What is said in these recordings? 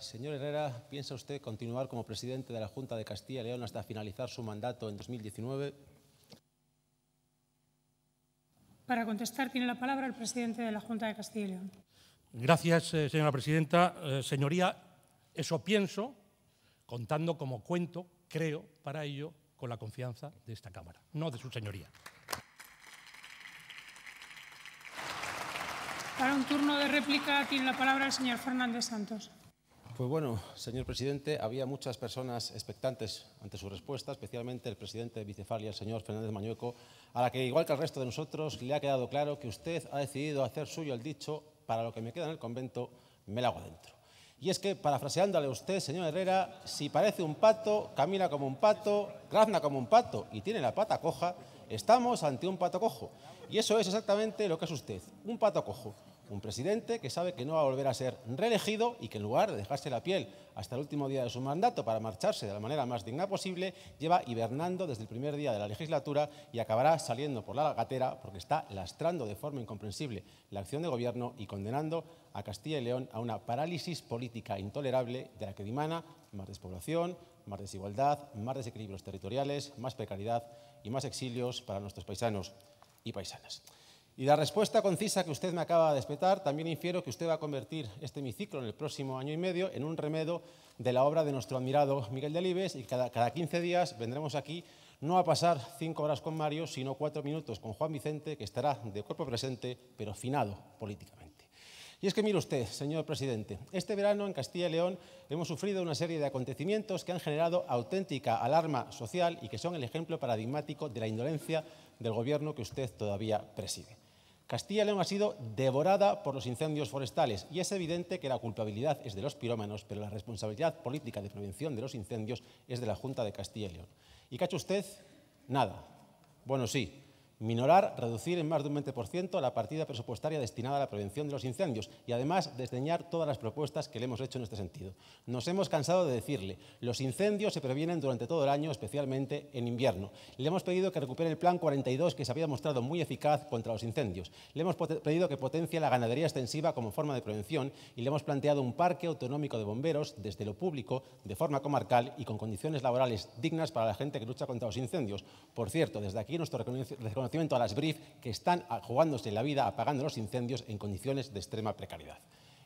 Señor Herrera, ¿piensa usted continuar como presidente de la Junta de Castilla y León hasta finalizar su mandato en 2019? Para contestar tiene la palabra el presidente de la Junta de Castilla y León. Gracias, eh, señora presidenta. Eh, señoría, eso pienso, contando como cuento, creo, para ello, con la confianza de esta Cámara, no de su señoría. Para un turno de réplica tiene la palabra el señor Fernández Santos. Pues bueno, señor presidente, había muchas personas expectantes ante su respuesta, especialmente el presidente de Bicefalia, el señor Fernández Mañueco, a la que, igual que al resto de nosotros, le ha quedado claro que usted ha decidido hacer suyo el dicho, para lo que me queda en el convento, me lo hago adentro. Y es que, parafraseándole a usted, señor Herrera, si parece un pato, camina como un pato, grazna como un pato y tiene la pata coja, estamos ante un pato cojo. Y eso es exactamente lo que es usted, un pato cojo un presidente que sabe que no va a volver a ser reelegido y que en lugar de dejarse la piel hasta el último día de su mandato para marcharse de la manera más digna posible, lleva hibernando desde el primer día de la legislatura y acabará saliendo por la gatera porque está lastrando de forma incomprensible la acción de gobierno y condenando a Castilla y León a una parálisis política intolerable de la que dimana más despoblación, más desigualdad, más desequilibrios territoriales, más precariedad y más exilios para nuestros paisanos y paisanas. Y la respuesta concisa que usted me acaba de despertar, también infiero que usted va a convertir este hemiciclo en el próximo año y medio en un remedo de la obra de nuestro admirado Miguel Delibes y cada, cada 15 días vendremos aquí no a pasar cinco horas con Mario, sino cuatro minutos con Juan Vicente, que estará de cuerpo presente, pero finado políticamente. Y es que mire usted, señor presidente, este verano en Castilla y León hemos sufrido una serie de acontecimientos que han generado auténtica alarma social y que son el ejemplo paradigmático de la indolencia del gobierno que usted todavía preside. Castilla y León ha sido devorada por los incendios forestales y es evidente que la culpabilidad es de los pirómanos, pero la responsabilidad política de prevención de los incendios es de la Junta de Castilla y León. ¿Y qué hecho usted? Nada. Bueno, sí, Minorar, reducir en más de un 20% la partida presupuestaria destinada a la prevención de los incendios y además desdeñar todas las propuestas que le hemos hecho en este sentido. Nos hemos cansado de decirle, los incendios se previenen durante todo el año, especialmente en invierno. Le hemos pedido que recupere el Plan 42 que se había mostrado muy eficaz contra los incendios. Le hemos pedido que potencie la ganadería extensiva como forma de prevención y le hemos planteado un parque autonómico de bomberos desde lo público, de forma comarcal y con condiciones laborales dignas para la gente que lucha contra los incendios. Por cierto, desde aquí nuestro reconocimiento reconocimiento a las BRIF que están jugándose la vida apagando los incendios en condiciones de extrema precariedad.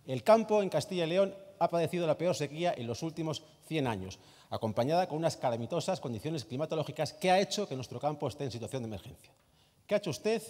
El campo en Castilla y León ha padecido la peor sequía en los últimos 100 años, acompañada con unas calamitosas condiciones climatológicas que ha hecho que nuestro campo esté en situación de emergencia. ¿Qué ha hecho usted?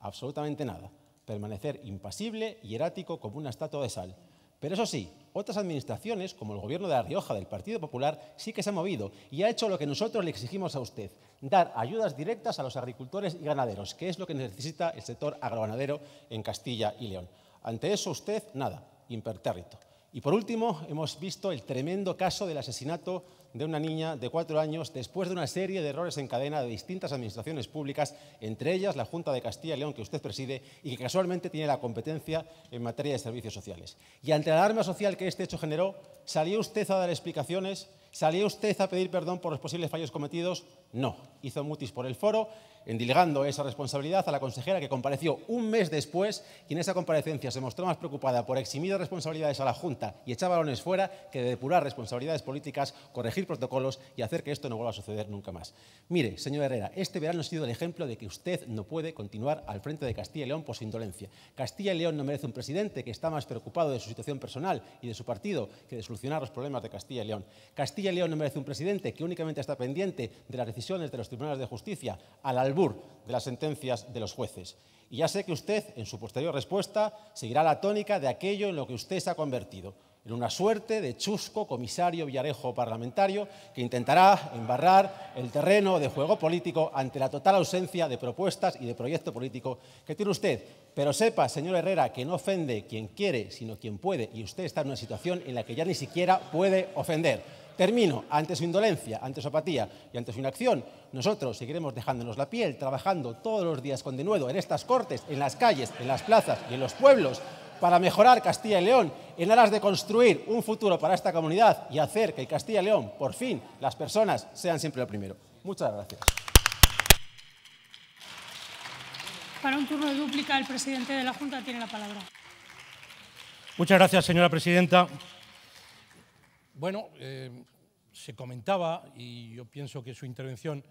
Absolutamente nada. Permanecer impasible y erático como una estatua de sal, pero eso sí, otras administraciones, como el gobierno de La Rioja del Partido Popular, sí que se ha movido y ha hecho lo que nosotros le exigimos a usted, dar ayudas directas a los agricultores y ganaderos, que es lo que necesita el sector agroganadero en Castilla y León. Ante eso usted, nada, impertérrito. Y por último, hemos visto el tremendo caso del asesinato de una niña de cuatro años después de una serie de errores en cadena de distintas administraciones públicas, entre ellas la Junta de Castilla y León que usted preside y que casualmente tiene la competencia en materia de servicios sociales. Y ante la alarma social que este hecho generó, ¿salió usted a dar explicaciones? ¿Salió usted a pedir perdón por los posibles fallos cometidos? No. Hizo mutis por el foro, endilgando esa responsabilidad a la consejera que compareció un mes después y en esa comparecencia se mostró más preocupada por eximir responsabilidades a la Junta y echar balones fuera que de depurar responsabilidades políticas, corregir protocolos y hacer que esto no vuelva a suceder nunca más. Mire, señor Herrera, este verano ha sido el ejemplo de que usted no puede continuar al frente de Castilla y León por su indolencia. Castilla y León no merece un presidente que está más preocupado de su situación personal y de su partido que de solucionar los problemas de Castilla y León. Castilla y León no merece un presidente que únicamente está pendiente de la de los tribunales de justicia al albur de las sentencias de los jueces. Y ya sé que usted, en su posterior respuesta, seguirá la tónica de aquello en lo que usted se ha convertido, en una suerte de chusco comisario villarejo parlamentario que intentará embarrar el terreno de juego político ante la total ausencia de propuestas y de proyecto político que tiene usted. Pero sepa, señor Herrera, que no ofende quien quiere, sino quien puede, y usted está en una situación en la que ya ni siquiera puede ofender. Termino. Ante su indolencia, ante su apatía y ante su inacción, nosotros seguiremos dejándonos la piel, trabajando todos los días con denuedo en estas cortes, en las calles, en las plazas y en los pueblos para mejorar Castilla y León en aras de construir un futuro para esta comunidad y hacer que Castilla y León, por fin, las personas sean siempre lo primero. Muchas gracias. Para un turno de dúplica, el presidente de la Junta tiene la palabra. Muchas gracias, señora presidenta. Bueno, eh, se comentaba, y yo pienso que su intervención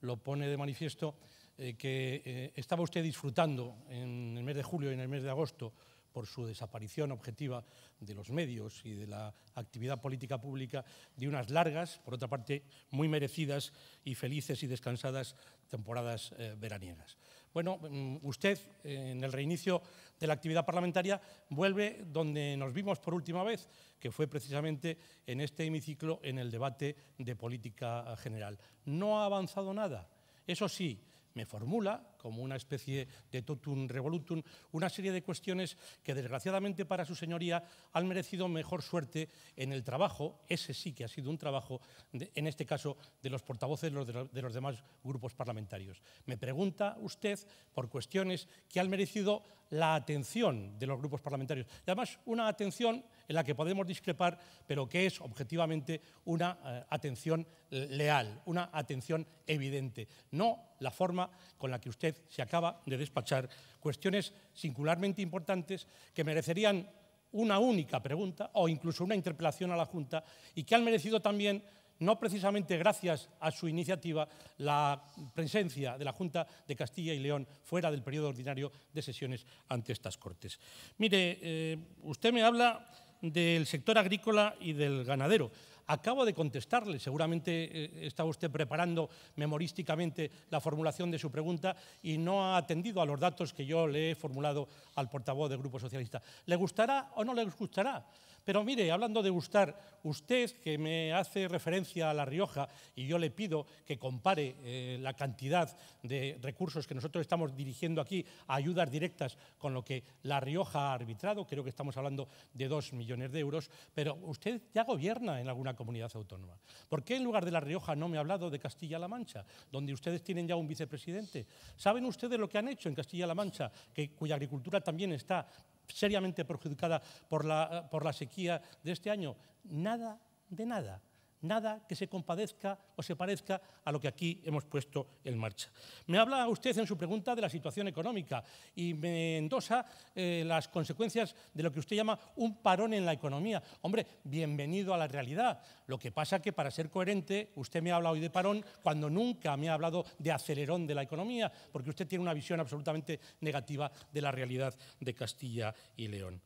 lo pone de manifiesto, eh, que eh, estaba usted disfrutando en el mes de julio y en el mes de agosto por su desaparición objetiva de los medios y de la actividad política pública, de unas largas, por otra parte, muy merecidas y felices y descansadas temporadas veraniegas. Bueno, mm, usted eh, en el reinicio de la actividad parlamentaria vuelve donde nos vimos por última vez, que fue precisamente en este hemiciclo en el debate de política general. No ha avanzado nada. Eso sí, me formula, como una especie de totum revolutum, una serie de cuestiones que desgraciadamente para su señoría han merecido mejor suerte en el trabajo, ese sí que ha sido un trabajo, en este caso, de los portavoces de los, demás grupos parlamentarios. Me pregunta usted por cuestiones que han merecido la atención de los grupos parlamentarios. Y además, una atención en la que podemos discrepar, pero que es objetivamente una eh, atención leal, una atención evidente. No la forma con la que usted se acaba de despachar cuestiones singularmente importantes que merecerían una única pregunta o incluso una interpelación a la Junta y que han merecido también no precisamente gracias a su iniciativa, la presencia de la Junta de Castilla y León fuera del periodo ordinario de sesiones ante estas Cortes. Mire, eh, usted me habla del sector agrícola y del ganadero. Acabo de contestarle, seguramente eh, estaba usted preparando memorísticamente la formulación de su pregunta y no ha atendido a los datos que yo le he formulado al portavoz del Grupo Socialista. ¿Le gustará o no le gustará? Pero mire, hablando de gustar, usted que me hace referencia a La Rioja y yo le pido que compare eh, la cantidad de recursos que nosotros estamos dirigiendo aquí a ayudas directas con lo que La Rioja ha arbitrado, creo que estamos hablando de dos millones de euros, pero usted ya gobierna en alguna comunidad autónoma. ¿Por qué en lugar de La Rioja no me ha hablado de Castilla-La Mancha, donde ustedes tienen ya un vicepresidente? ¿Saben ustedes lo que han hecho en Castilla-La Mancha, que, cuya agricultura también está seriamente perjudicada por la, por la sequía de este año? Nada de nada nada que se compadezca o se parezca a lo que aquí hemos puesto en marcha. Me habla usted en su pregunta de la situación económica y me endosa eh, las consecuencias de lo que usted llama un parón en la economía. Hombre, bienvenido a la realidad. Lo que pasa que para ser coherente, usted me habla hoy de parón cuando nunca me ha hablado de acelerón de la economía, porque usted tiene una visión absolutamente negativa de la realidad de Castilla y León.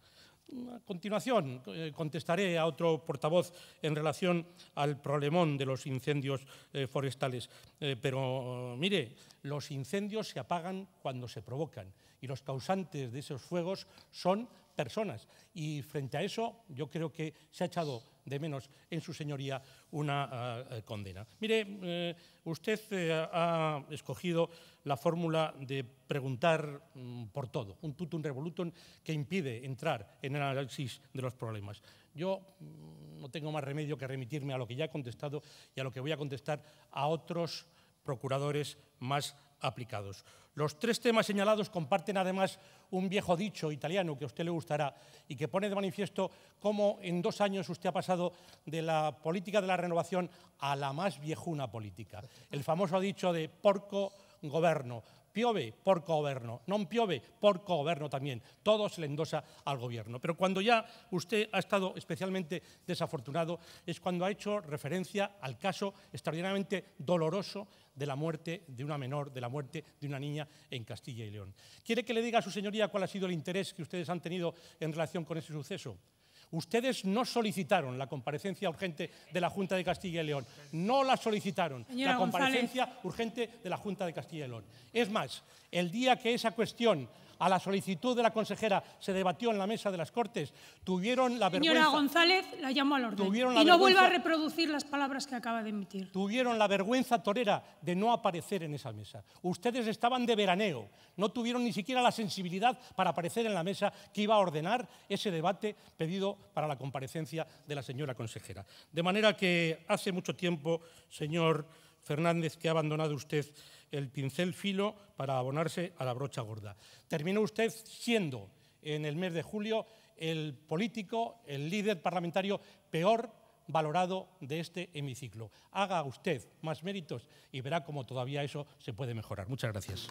A continuación eh, contestaré a otro portavoz en relación al problemón de los incendios eh, forestales. Eh, pero mire, los incendios se apagan cuando se provocan y los causantes de esos fuegos son personas. Y frente a eso yo creo que se ha echado de menos en su señoría una eh, eh, condena. Mire, eh, usted ha escogido la fórmula de preguntar mm, por todo, un tutum revolutum que impide entrar en el análisis de los problemas. Yo mm, no tengo más remedio que remitirme a lo que ya he contestado y a lo que voy a contestar a otros procuradores más aplicados. Los tres temas señalados comparten además un viejo dicho italiano que a usted le gustará y que pone de manifiesto cómo en dos años usted ha pasado de la política de la renovación a la más viejuna política. El famoso dicho de porco gobierno, piove por gobierno, no piove por gobierno también. Todo se le endosa al gobierno. Pero cuando ya usted ha estado especialmente desafortunado es cuando ha hecho referencia al caso extraordinariamente doloroso de la muerte de una menor, de la muerte de una niña en Castilla y León. ¿Quiere que le diga a su señoría cuál ha sido el interés que ustedes han tenido en relación con ese suceso? Ustedes no solicitaron la comparecencia urgente de la Junta de Castilla y León. No la solicitaron. la comparecencia urgente de la Junta de Castilla y León. Es más, el día que esa cuestión a la solicitud de la consejera, se debatió en la mesa de las Cortes, tuvieron la vergüenza... Señora González, la llamo al orden. y no vuelva a reproducir las palabras que acaba de emitir. Tuvieron la vergüenza torera de no aparecer en esa mesa. Ustedes estaban de veraneo, no tuvieron ni siquiera la sensibilidad para aparecer en la mesa que iba a ordenar ese debate pedido para la comparecencia de la señora consejera. De manera que hace mucho tiempo, señor Fernández, que ha abandonado usted el pincel filo para abonarse a la brocha gorda. Terminó usted siendo en el mes de julio el político, el líder parlamentario peor valorado de este hemiciclo. Haga usted más méritos y verá cómo todavía eso se puede mejorar. Muchas gracias.